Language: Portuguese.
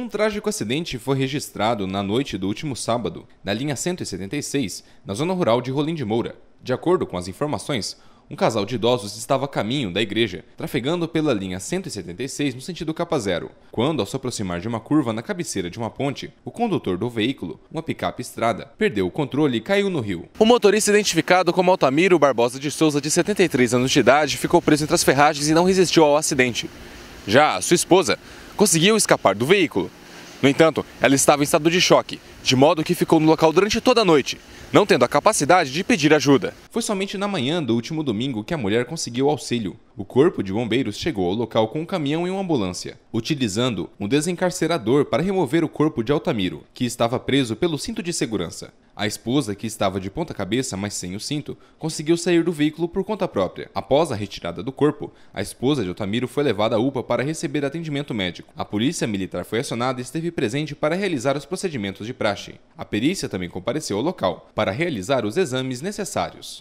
Um trágico acidente foi registrado na noite do último sábado, na linha 176, na zona rural de Rolim de Moura. De acordo com as informações, um casal de idosos estava a caminho da igreja, trafegando pela linha 176 no sentido capa zero, quando, ao se aproximar de uma curva na cabeceira de uma ponte, o condutor do veículo, uma picape estrada, perdeu o controle e caiu no rio. O motorista identificado como Altamiro Barbosa de Souza, de 73 anos de idade, ficou preso entre as ferragens e não resistiu ao acidente. Já a sua esposa, conseguiu escapar do veículo. No entanto, ela estava em estado de choque, de modo que ficou no local durante toda a noite, não tendo a capacidade de pedir ajuda. Foi somente na manhã do último domingo que a mulher conseguiu auxílio. O corpo de bombeiros chegou ao local com um caminhão e uma ambulância, utilizando um desencarcerador para remover o corpo de Altamiro, que estava preso pelo cinto de segurança. A esposa, que estava de ponta cabeça, mas sem o cinto, conseguiu sair do veículo por conta própria. Após a retirada do corpo, a esposa de Otamiro foi levada à UPA para receber atendimento médico. A polícia militar foi acionada e esteve presente para realizar os procedimentos de praxe. A perícia também compareceu ao local para realizar os exames necessários.